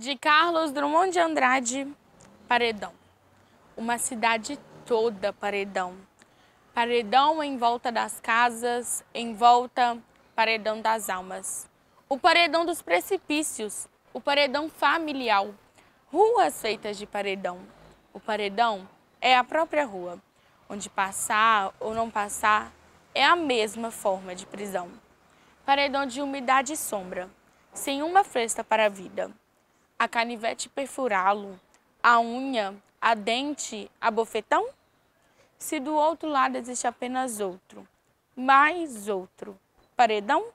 de Carlos Drummond de Andrade, Paredão. Uma cidade toda paredão. Paredão em volta das casas, em volta, paredão das almas. O paredão dos precipícios, o paredão familiar, ruas feitas de paredão. O paredão é a própria rua, onde passar ou não passar é a mesma forma de prisão. Paredão de umidade e sombra, sem uma fresta para a vida a canivete perfurá-lo, a unha, a dente, a bofetão? Se do outro lado existe apenas outro, mais outro, paredão?